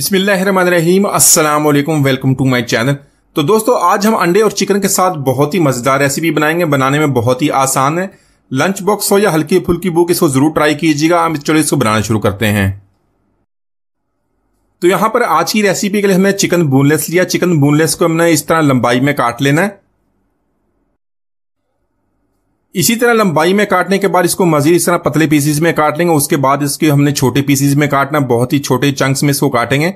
बिस्मिल्लाम अस्सलाम वालेकुम welcome to my channel तो दोस्तों आज हम अंडे और चिकन के साथ बहुत ही मज़ेदार रेसिपी बनाएंगे बनाने में बहुत ही आसान है लंच बॉक्स हो या हल्की फुल्की बुक इसको ज़रूर ट्राई कीजिएगा हम चलो इसको बनाना शुरू करते हैं तो यहां पर आज की रेसिपी के लिए हमने चिकन बोनलेस लिया चिकन बोनलेस को हमने इस तरह लंबाई में काट लेना है इसी तरह लंबाई में काटने के बाद इसको मजीद इस तरह पतले पीसीज में काट लेंगे उसके बाद इसके हमने छोटे पीसीज में काटना बहुत ही छोटे चंक्स में इसको काटेंगे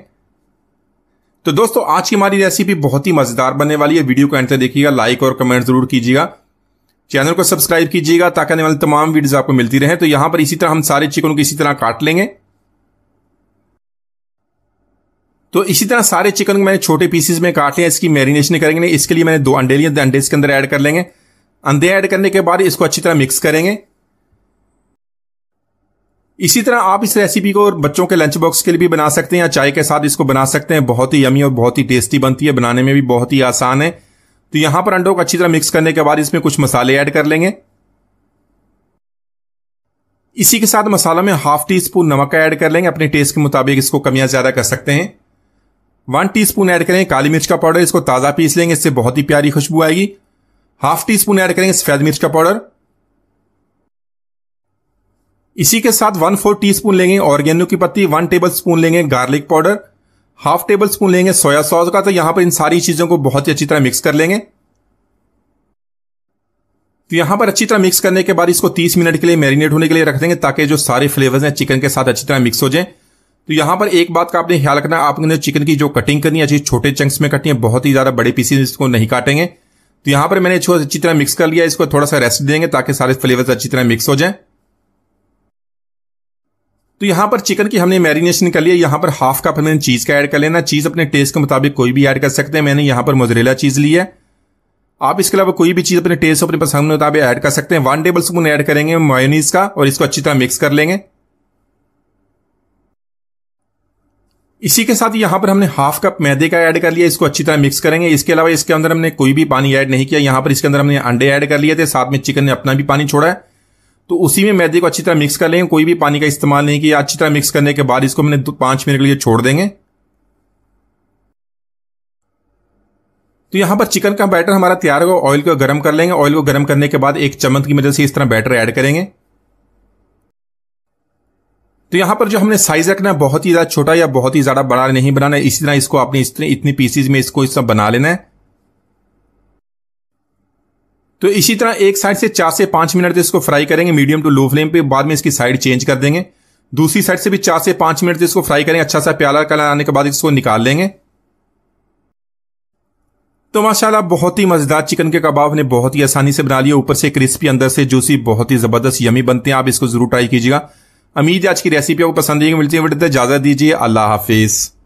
तो दोस्तों आज की हमारी रेसिपी बहुत ही मजेदार बनने वाली है वीडियो को एंड तक देखिएगा लाइक और कमेंट जरूर कीजिएगा चैनल को सब्सक्राइब कीजिएगा ताकि आने वाली तमाम वीडियोस आपको मिलती रहे तो यहां पर इसी तरह हम सारे चिकन को इसी तरह काट लेंगे तो इसी तरह सारे चिकन को मैंने छोटे पीसीज में काट लिया इसकी मैरिनेशन करेंगे इसके लिए मैंने दो अंडे लिए अंडे इसके अंदर एड कर लेंगे अंधे ऐड करने के बाद इसको अच्छी तरह मिक्स करेंगे इसी तरह आप इस रेसिपी को बच्चों के लंच बॉक्स के लिए भी बना सकते हैं या चाय के साथ इसको बना सकते हैं बहुत ही यमी और बहुत ही टेस्टी बनती है बनाने में भी बहुत ही आसान है तो यहां पर अंडों को अच्छी तरह मिक्स करने के बाद इसमें कुछ मसाले ऐड कर लेंगे इसी के साथ मसालों में हाफ टी स्पून नमक का ऐड कर लेंगे अपने टेस्ट के मुताबिक इसको कमियां ज्यादा कर सकते हैं वन स्पून ऐड करें काली मिर्च का पाउडर इसको ताज़ा पीस लेंगे इससे बहुत ही प्यारी खुशबू आएगी हाफ टी स्पून ऐड करेंगे सफेद मिर्च का पाउडर इसी के साथ वन फोर टी स्पून लेंगे ऑर्गेनो की पत्ती वन टेबल स्पून लेंगे garlic powder half table spoon लेंगे सोया सॉस का तो यहां पर इन सारी चीजों को बहुत ही अच्छी तरह मिक्स कर लेंगे तो यहां पर अच्छी तरह मिक्स करने के बाद इसको 30 मिनट के लिए मैरिनेट होने के लिए रख देंगे ताकि जो सारे फ्लेवर्स हैं चिकन के साथ अच्छी तरह मिक्स हो जाए तो यहां पर एक बात का आपने ख्याल रखना आपने चिकन की जो कटिंग करनी है अच्छी छोटे चंक्स में कटनी है बहुत ही ज्यादा बड़े पीसेस इसको नहीं काटेंगे तो यहां पर मैंने इसको अच्छी तरह मिक्स कर लिया इसको थोड़ा सा रेस्ट देंगे ताकि सारे फ्लेवर्स अच्छी तरह मिक्स हो जाए तो यहां पर चिकन की हमने मैरिनेशन कर लिया यहां पर हाफ कप हमने चीज़ का ऐड कर लेना चीज़ अपने टेस्ट के मुताबिक कोई भी ऐड कर सकते हैं मैंने यहां पर मोजरेला चीज़ ली है आप इसके अलावा कोई भी चीज़ अपने टेस्ट अपने पसंद के मुताबिक ऐड कर सकते हैं वन टेबल स्पून ऐड करेंगे मायोनीज का और इसको अच्छी तरह मिक्स कर लेंगे इसी के साथ यहाँ पर हमने हाफ कप मैदे का ऐड कर लिया इसको अच्छी तरह मिक्स करेंगे इसके अलावा इसके अंदर हमने कोई भी पानी ऐड नहीं किया यहाँ पर इसके अंदर हमने अंडे ऐड कर लिए थे साथ में चिकन ने अपना भी पानी छोड़ा है तो उसी में मैदे को अच्छी तरह मिक्स कर लेंगे कोई भी पानी का इस्तेमाल नहीं किया अच्छी तरह मिक्स करने के बाद इसको हमने पांच मिनट के लिए छोड़ देंगे तो यहाँ पर चिकन का बैटर हमारा तैयार होगा ऑयल को गर्म कर लेंगे ऑयल को गर्म करने के बाद एक चम्मच की मदद से इस तरह बैटर ऐड करेंगे तो यहाँ पर जो हमने साइज रखना है बहुत ही ज्यादा छोटा या बहुत ही ज्यादा बड़ा नहीं बनाना है इसी तरह इसको आपने इतने इतनी पीसीज में इसको इस तरह बना लेना है तो इसी तरह एक साइड से चार से पांच मिनट तो इसको फ्राई करेंगे मीडियम टू लो फ्लेम पे बाद में इसकी साइड चेंज कर देंगे दूसरी साइड से भी चार से पांच मिनट तो इसको फ्राई करेंगे अच्छा सा प्याला कलर आने के बाद इसको निकाल लेंगे तो माशाल्लाह बहुत ही मजेदार चिकन के कबाब ने बहुत ही आसानी से बना लिया ऊपर से क्रिस्पी अंदर से जूसी बहुत ही जबरदस्त यमी बनते हैं आप इसको जरूर ट्राई कीजिएगा उम्मीद आज की रेसिपी आपको पसंद आएगी मिलती है इजाजत दीजिए अल्लाह हाफिज़